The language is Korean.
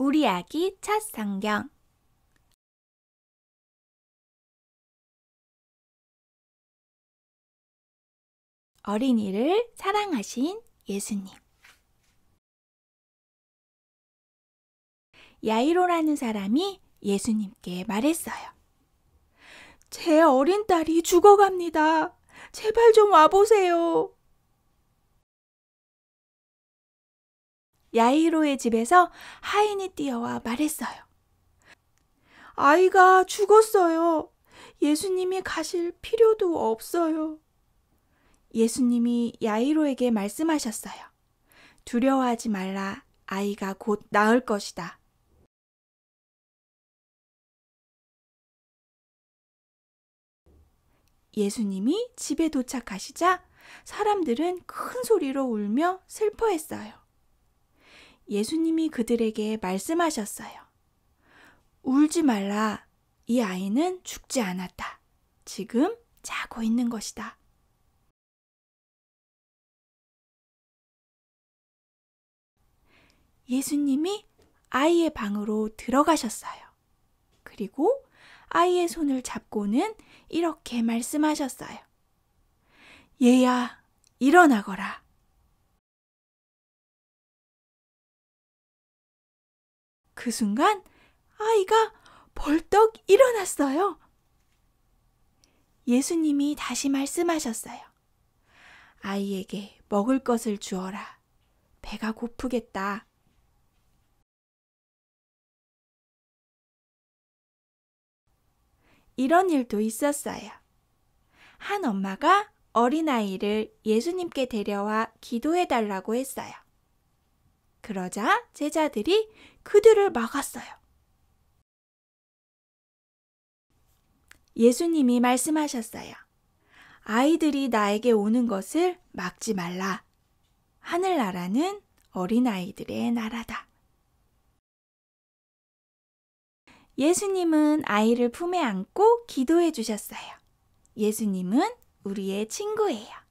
우리 아기 첫 성경 어린이를 사랑하신 예수님 야이로라는 사람이 예수님께 말했어요. 제 어린 딸이 죽어갑니다. 제발 좀 와보세요. 야이로의 집에서 하인이 뛰어와 말했어요. 아이가 죽었어요. 예수님이 가실 필요도 없어요. 예수님이 야이로에게 말씀하셨어요. 두려워하지 말라. 아이가 곧 나을 것이다. 예수님이 집에 도착하시자 사람들은 큰 소리로 울며 슬퍼했어요. 예수님이 그들에게 말씀하셨어요. 울지 말라. 이 아이는 죽지 않았다. 지금 자고 있는 것이다. 예수님이 아이의 방으로 들어가셨어요. 그리고 아이의 손을 잡고는 이렇게 말씀하셨어요. 얘야, 일어나거라. 그 순간 아이가 벌떡 일어났어요. 예수님이 다시 말씀하셨어요. 아이에게 먹을 것을 주어라. 배가 고프겠다. 이런 일도 있었어요. 한 엄마가 어린아이를 예수님께 데려와 기도해달라고 했어요. 그러자 제자들이 그들을 막았어요. 예수님이 말씀하셨어요. 아이들이 나에게 오는 것을 막지 말라. 하늘나라는 어린아이들의 나라다. 예수님은 아이를 품에 안고 기도해 주셨어요. 예수님은 우리의 친구예요.